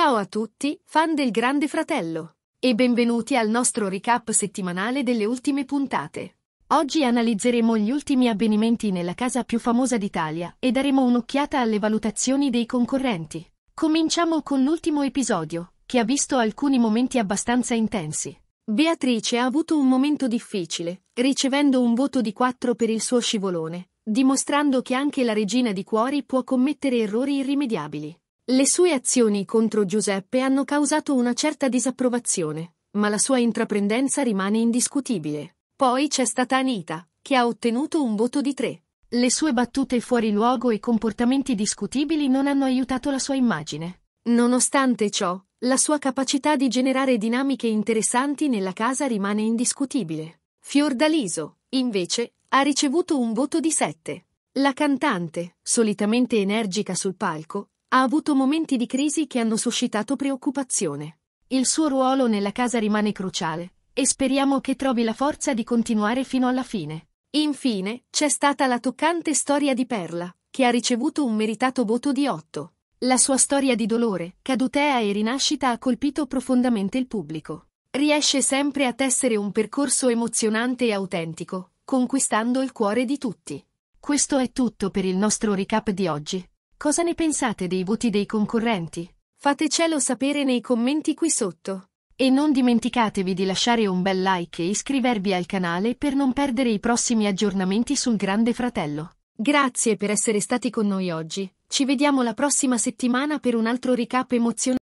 Ciao a tutti, fan del Grande Fratello, e benvenuti al nostro recap settimanale delle ultime puntate. Oggi analizzeremo gli ultimi avvenimenti nella casa più famosa d'Italia e daremo un'occhiata alle valutazioni dei concorrenti. Cominciamo con l'ultimo episodio, che ha visto alcuni momenti abbastanza intensi. Beatrice ha avuto un momento difficile, ricevendo un voto di 4 per il suo scivolone, dimostrando che anche la regina di cuori può commettere errori irrimediabili. Le sue azioni contro Giuseppe hanno causato una certa disapprovazione, ma la sua intraprendenza rimane indiscutibile. Poi c'è stata Anita, che ha ottenuto un voto di tre. Le sue battute fuori luogo e comportamenti discutibili non hanno aiutato la sua immagine. Nonostante ciò, la sua capacità di generare dinamiche interessanti nella casa rimane indiscutibile. Fiordaliso, invece, ha ricevuto un voto di 7. La cantante, solitamente energica sul palco, ha avuto momenti di crisi che hanno suscitato preoccupazione. Il suo ruolo nella casa rimane cruciale, e speriamo che trovi la forza di continuare fino alla fine. Infine, c'è stata la toccante storia di Perla, che ha ricevuto un meritato voto di 8. La sua storia di dolore, cadutea e rinascita ha colpito profondamente il pubblico. Riesce sempre a tessere un percorso emozionante e autentico, conquistando il cuore di tutti. Questo è tutto per il nostro recap di oggi. Cosa ne pensate dei voti dei concorrenti? Fatecelo sapere nei commenti qui sotto. E non dimenticatevi di lasciare un bel like e iscrivervi al canale per non perdere i prossimi aggiornamenti sul Grande Fratello. Grazie per essere stati con noi oggi. Ci vediamo la prossima settimana per un altro recap emozionante.